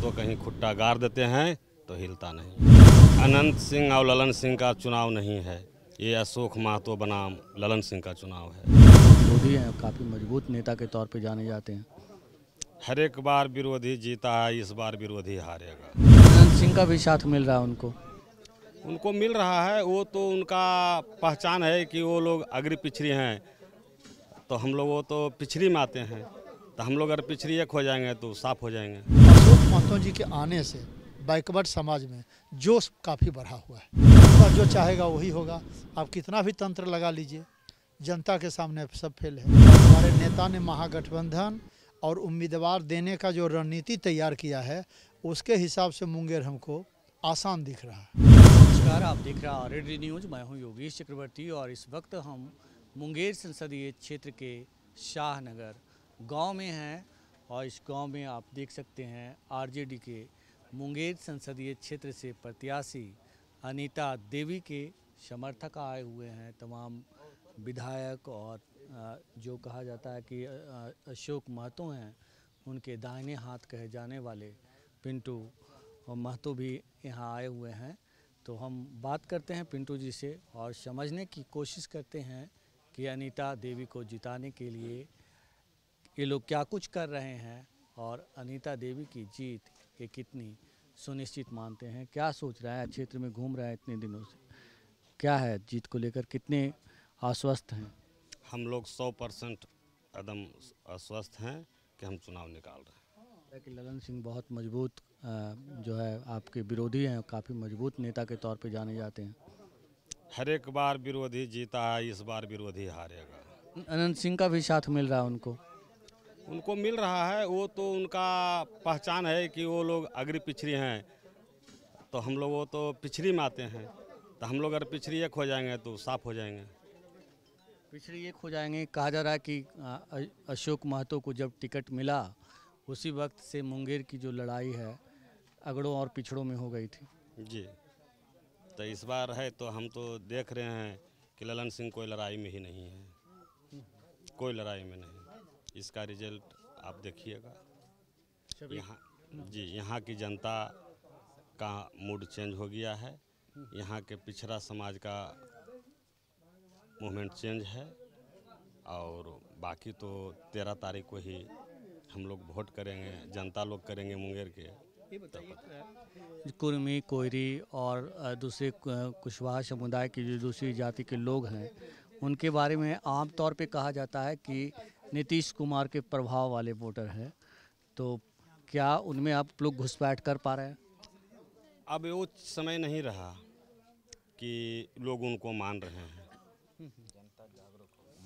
तो कहीं खुट्टा गार देते हैं तो हिलता नहीं अनंत सिंह और ललन सिंह का चुनाव नहीं है ये अशोक महतो बनाम ललन सिंह का चुनाव है मोदी हैं काफ़ी मजबूत नेता के तौर पे जाने जाते हैं हर एक बार विरोधी जीता है इस बार विरोधी हारेगा अनंत सिंह का भी साथ मिल रहा है उनको उनको मिल रहा है वो तो उनका पहचान है कि वो लोग अग्री पिछड़ी हैं तो हम लोग वो तो पिछड़ी में आते हैं तो हम लोग अगर पिछड़ी एक हो जाएंगे तो साफ हो जाएंगे महात्मा जी के आने से बैकवर्ड समाज में जोश काफ़ी बढ़ा हुआ है पर जो चाहेगा वही होगा आप कितना भी तंत्र लगा लीजिए जनता के सामने सब फेल है हमारे नेता ने महागठबंधन और उम्मीदवार देने का जो रणनीति तैयार किया है उसके हिसाब से मुंगेर हमको आसान दिख रहा है नमस्कार आप देख रहा रेड न्यूज मैं हूं योगेश चक्रवर्ती और इस वक्त हम मुंगेर संसदीय क्षेत्र के शाहनगर गांव में हैं और इस गांव में आप देख सकते हैं आरजेडी के मुंगेर संसदीय क्षेत्र से प्रत्याशी अनीता देवी के समर्थक आए हुए हैं तमाम विधायक और जो कहा जाता है कि अशोक महतो हैं उनके दाहिने हाथ कहे जाने वाले पिंटू और महतो भी यहाँ आए हुए हैं तो हम बात करते हैं पिंटू जी से और समझने की कोशिश करते हैं कि अनीता देवी को जिताने के लिए ये लोग क्या कुछ कर रहे हैं और अनीता देवी की जीत ये कितनी सुनिश्चित मानते हैं क्या सोच रहा है क्षेत्र में घूम रहा है इतने दिनों से क्या है जीत को लेकर कितने आश्वस्त हैं हम लोग सौ परसेंट एकदम आश्वस्त हैं कि हम चुनाव निकाल रहे हैं कि ललन सिंह बहुत मजबूत जो है आपके विरोधी हैं काफ़ी मजबूत नेता के तौर पर जाने जाते हैं हर एक बार विरोधी जीता है इस बार विरोधी हारेगा अनंत सिंह का भी साथ मिल रहा है उनको उनको मिल रहा है वो तो उनका पहचान है कि वो लोग अगरी पिछड़ी हैं तो हम लोग वो तो पिछड़ी में आते हैं तो हम लोग अगर पिछड़ी एक हो जाएंगे तो साफ हो जाएंगे पिछड़ी एक हो जाएंगे कहा जा रहा है कि अशोक महतो को जब टिकट मिला उसी वक्त से मुंगेर की जो लड़ाई है अगड़ों और पिछड़ों में हो गई थी जी तो इस बार है तो हम तो देख रहे हैं कि ललन सिंह कोई लड़ाई में ही नहीं है कोई लड़ाई में नहीं इसका रिजल्ट आप देखिएगा यहाँ जी यहाँ की जनता का मूड चेंज हो गया है यहाँ के पिछड़ा समाज का मूवमेंट चेंज है और बाकी तो तेरह तारीख को ही हम लोग वोट करेंगे जनता लोग करेंगे मुंगेर के कुर्मी कोयरी और दूसरे कुशवाहा समुदाय की जो दूसरी जाति के लोग हैं उनके बारे में आम तौर पे कहा जाता है कि नीतीश कुमार के प्रभाव वाले वोटर हैं तो क्या उनमें आप लोग घुसपैठ कर पा रहे हैं अब वो समय नहीं रहा कि लोग उनको मान रहे हैं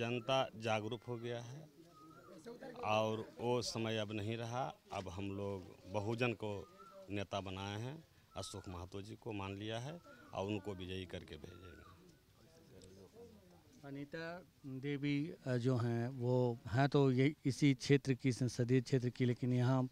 जनता जागरूक हो गया है और वो समय अब नहीं रहा अब हम लोग बहुजन को नेता बनाए हैं अशोक महतो जी को मान लिया है और उनको विजयी करके भेजेंगे अनीता देवी जो हैं वो हैं तो ये इसी क्षेत्र की संसदीय क्षेत्र की लेकिन यहाँ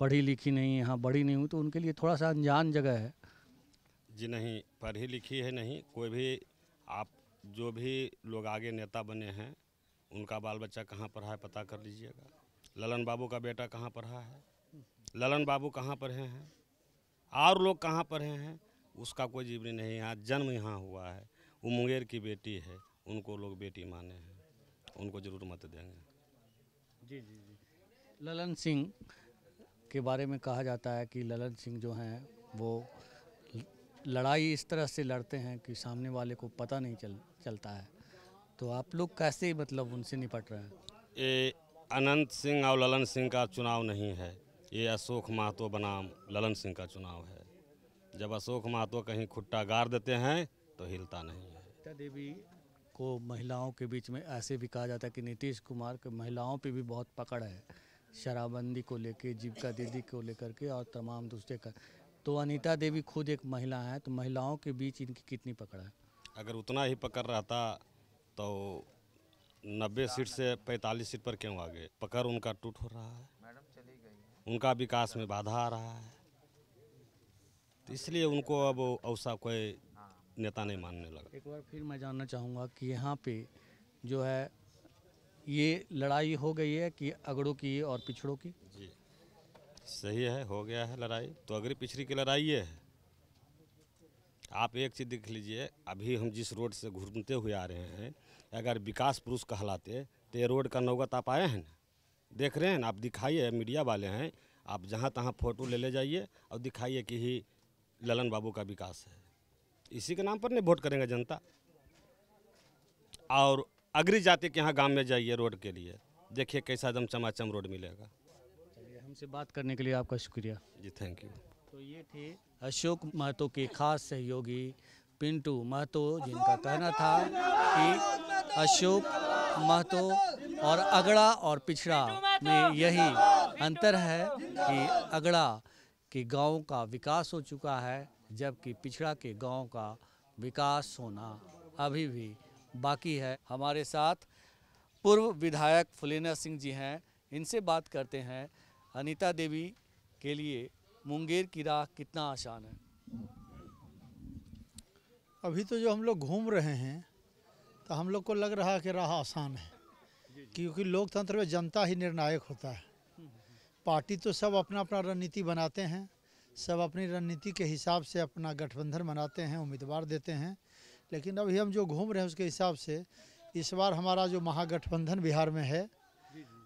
पढ़ी लिखी नहीं यहाँ बड़ी नहीं हुई तो उनके लिए थोड़ा सा अनजान जगह है जी नहीं पढ़ी लिखी है नहीं कोई भी आप जो भी लोग आगे नेता बने हैं उनका बाल बच्चा कहाँ पढ़ा है पता कर लीजिएगा ललन बाबू का बेटा कहाँ पढ़ा है ललन बाबू कहाँ पढ़े हैं और लोग कहाँ पढ़े हैं उसका कोई जीवनी नहीं यहाँ जन्म यहाँ हुआ है वो मुंगेर की बेटी है उनको लोग बेटी माने हैं उनको जरूर मत देंगे जी जी जी ललन सिंह के बारे में कहा जाता है कि ललन सिंह जो हैं वो लड़ाई इस तरह से लड़ते हैं कि सामने वाले को पता नहीं चल चलता है तो आप लोग कैसे मतलब उनसे निपट रहे हैं ये अनंत सिंह और ललन सिंह का चुनाव नहीं है ये अशोक महतो बनाम ललन सिंह का चुनाव है जब अशोक महतो कहीं खुट्टा गाड़ देते हैं तो हिलता नहीं है देवी को महिलाओं के बीच में ऐसे भी कहा जाता है कि नीतीश कुमार के महिलाओं पे भी बहुत पकड़ है शराबबंदी को लेके जीविका दीदी को लेकर के और तमाम दूसरे का तो अनीता देवी खुद एक महिला है तो महिलाओं के बीच इनकी कितनी पकड़ है अगर उतना ही पकड़ रहता तो नब्बे सीट से पैंतालीस सीट पर क्यों आ गए पकड़ उनका टूट हो रहा है मैडम चली गई उनका विकास में बाधा आ रहा है तो इसलिए उनको अब ऐसा कोई नेता नहीं मानने लगा एक बार फिर मैं जानना चाहूँगा कि यहाँ पे जो है ये लड़ाई हो गई है कि अगड़ों की और पिछड़ों की जी सही है हो गया है लड़ाई तो अगरी पिछड़ी की लड़ाई ये है आप एक चीज़ देख लीजिए अभी हम जिस रोड से घूमते हुए आ रहे हैं अगर विकास पुरुष कहलाते तो ये रोड का नौगत आप आए हैं ना देख रहे हैं आप दिखाइए मीडिया वाले हैं आप जहाँ तहाँ फ़ोटो ले ले जाइए और दिखाइए कि ही ललन बाबू का विकास है इसी के नाम पर नहीं वोट करेंगे जनता और अगरी जाति के यहाँ गांव में जाइए रोड के लिए देखिए कैसा दम चमाचम रोड मिलेगा चलिए हमसे बात करने के लिए आपका शुक्रिया जी थैंक यू तो ये थे अशोक महतो के खास सहयोगी पिंटू महतो जिनका कहना था कि अशोक महतो और अगड़ा और पिछड़ा में यही अंतर है कि अगड़ा कि गाँव का विकास हो चुका है जबकि पिछड़ा के गाँव का विकास होना अभी भी बाकी है हमारे साथ पूर्व विधायक फुलेना सिंह जी हैं इनसे बात करते हैं अनीता देवी के लिए मुंगेर की राह कितना आसान है अभी तो जो हम लोग घूम रहे हैं तो हम लोग को लग रहा है कि राह आसान है क्योंकि लोकतंत्र में जनता ही निर्णायक होता है पार्टी तो सब अपना अपना रणनीति बनाते हैं सब अपनी रणनीति के हिसाब से अपना गठबंधन बनाते हैं उम्मीदवार देते हैं लेकिन अभी हम जो घूम रहे हैं उसके हिसाब से इस बार हमारा जो महागठबंधन बिहार में है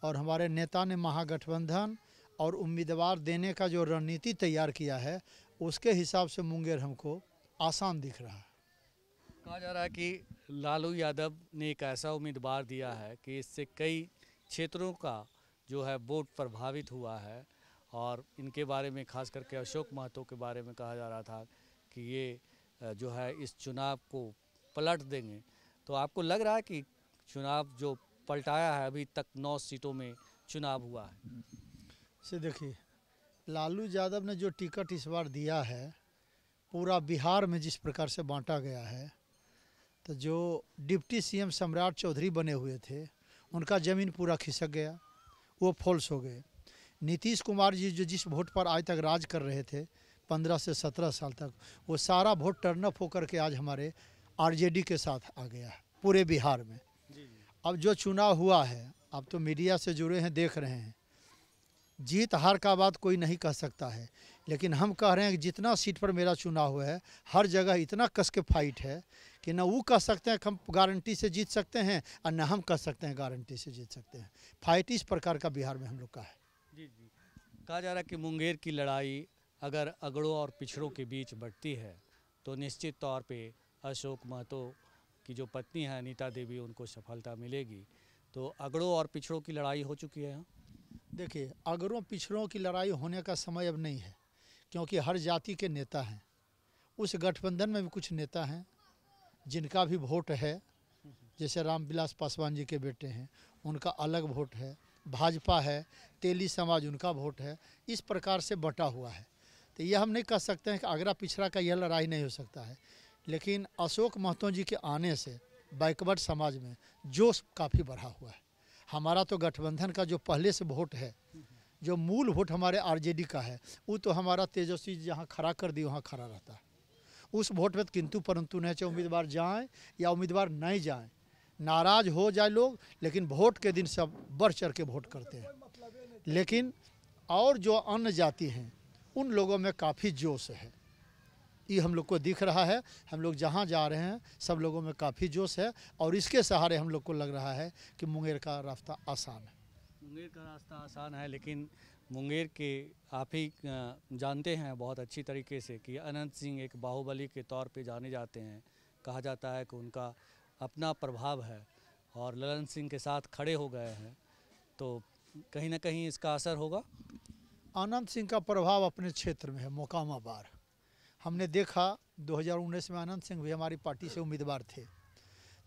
और हमारे नेता ने महागठबंधन और उम्मीदवार देने का जो रणनीति तैयार किया है उसके हिसाब से मुंगेर हमको आसान दिख रहा है कहा जा रहा है कि लालू यादव ने एक ऐसा उम्मीदवार दिया है कि इससे कई क्षेत्रों का जो है वोट प्रभावित हुआ है और इनके बारे में खास करके अशोक महतो के बारे में कहा जा रहा था कि ये जो है इस चुनाव को पलट देंगे तो आपको लग रहा है कि चुनाव जो पलटाया है अभी तक नौ सीटों में चुनाव हुआ है से देखिए लालू यादव ने जो टिकट इस बार दिया है पूरा बिहार में जिस प्रकार से बांटा गया है तो जो डिप्टी सीएम सम्राट चौधरी बने हुए थे उनका ज़मीन पूरा खिसक गया वो फॉल्स हो गए नीतीश कुमार जी जो जिस वोट पर आज तक राज कर रहे थे पंद्रह से सत्रह साल तक वो सारा वोट टर्न अप होकर के आज हमारे आरजेडी के साथ आ गया है पूरे बिहार में अब जो चुनाव हुआ है आप तो मीडिया से जुड़े हैं देख रहे हैं जीत हार का बात कोई नहीं कह सकता है लेकिन हम कह रहे हैं कि जितना सीट पर मेरा चुनाव हुआ है हर जगह इतना कस के फाइट है कि ना वो कह सकते हैं कि हम गारंटी से जीत सकते हैं और ना हम कह सकते हैं गारंटी से जीत सकते हैं फाइट इस प्रकार का बिहार में हम लोग का है जी जी कहा जा रहा है कि मुंगेर की लड़ाई अगर अगड़ों और पिछड़ों के बीच बढ़ती है तो निश्चित तौर पर अशोक महतो की जो पत्नी है अनिता देवी उनको सफलता मिलेगी तो अगड़ों और पिछड़ों की लड़ाई हो चुकी है यहाँ देखिए अगरों पिछड़ों की लड़ाई होने का समय अब नहीं है क्योंकि हर जाति के नेता हैं उस गठबंधन में भी कुछ नेता हैं जिनका भी वोट है जैसे रामविलास पासवान जी के बेटे हैं उनका अलग वोट है भाजपा है तेली समाज उनका वोट है इस प्रकार से बटा हुआ है तो यह हम नहीं कह सकते हैं कि आगरा पिछड़ा का यह लड़ाई नहीं हो सकता है लेकिन अशोक महतो जी के आने से बैकवर्ड समाज में जोश काफ़ी बढ़ा हुआ है हमारा तो गठबंधन का जो पहले से वोट है जो मूल वोट हमारे आरजेडी का है वो तो हमारा तेजस्वी जहाँ खड़ा कर दी वहाँ खड़ा रहता है उस वोट में तो किंतु परंतु नहीं चाहे उम्मीदवार जाएँ या उम्मीदवार नहीं जाएँ नाराज हो जाए लोग लेकिन वोट के दिन सब बढ़ चढ़ के वोट करते हैं लेकिन और जो अन्य जाति हैं उन लोगों में काफ़ी जोश है ये हम लोग को दिख रहा है हम लोग जहाँ जा रहे हैं सब लोगों में काफ़ी जोश है और इसके सहारे हम लोग को लग रहा है कि मुंगेर का रास्ता आसान है मुंगेर का रास्ता आसान है लेकिन मुंगेर के आप ही जानते हैं बहुत अच्छी तरीके से कि अनंत सिंह एक बाहुबली के तौर पे जाने जाते हैं कहा जाता है कि उनका अपना प्रभाव है और ललन सिंह के साथ खड़े हो गए हैं तो कहीं ना कहीं इसका असर होगा आनंद सिंह का प्रभाव अपने क्षेत्र में है मोकामा बार हमने देखा 2019 में आनंद सिंह भी हमारी पार्टी से उम्मीदवार थे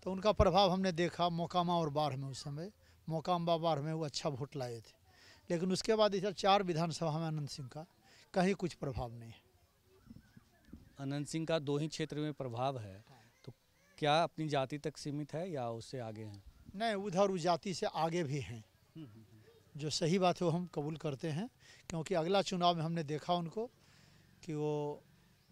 तो उनका प्रभाव हमने देखा मोकामा और बाढ़ में उस समय मोकामा बाढ़ में वो अच्छा वोट लाए थे लेकिन उसके बाद इधर चार विधानसभा में आनंद सिंह का कहीं कुछ प्रभाव नहीं है अनंत सिंह का दो ही क्षेत्र में प्रभाव है तो क्या अपनी जाति तक सीमित है या उससे आगे हैं नहीं उधर उस जाति से आगे भी हैं हम्म, हम्म, हम्म। जो सही बात है वो हम कबूल करते हैं क्योंकि अगला चुनाव में हमने देखा उनको कि वो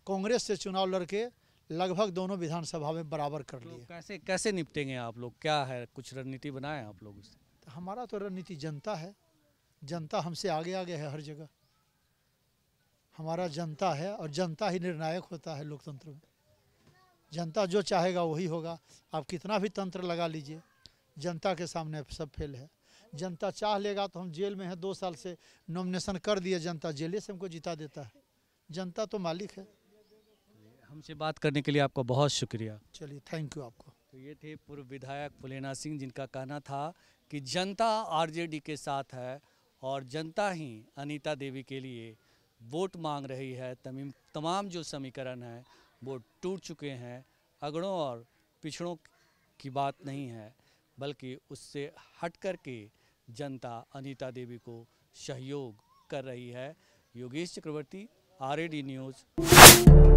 कांग्रेस से चुनाव लड़के लगभग दोनों विधानसभा में बराबर कर तो लिए तो कैसे कैसे निपटेंगे आप लोग क्या है कुछ रणनीति बनाए आप लोग उससे हमारा तो रणनीति जनता है जनता हमसे आगे आगे है हर जगह हमारा जनता है और जनता ही निर्णायक होता है लोकतंत्र में जनता जो चाहेगा वही होगा आप कितना भी तंत्र लगा लीजिए जनता के सामने सब फेल है जनता चाह लेगा तो हम जेल में हैं दो साल से नॉमिनेशन कर दिए जनता जेल से हमको जिता देता है जनता तो मालिक है हमसे बात करने के लिए आपका बहुत शुक्रिया चलिए थैंक यू आपको तो ये थे पूर्व विधायक फुलेना सिंह जिनका कहना था कि जनता आरजेडी के साथ है और जनता ही अनीता देवी के लिए वोट मांग रही है तमीम तमाम जो समीकरण हैं वो टूट चुके हैं अगड़ों और पिछड़ों की बात नहीं है बल्कि उससे हट कर के जनता अनीता देवी को सहयोग कर रही है योगेश चक्रवर्ती आर न्यूज़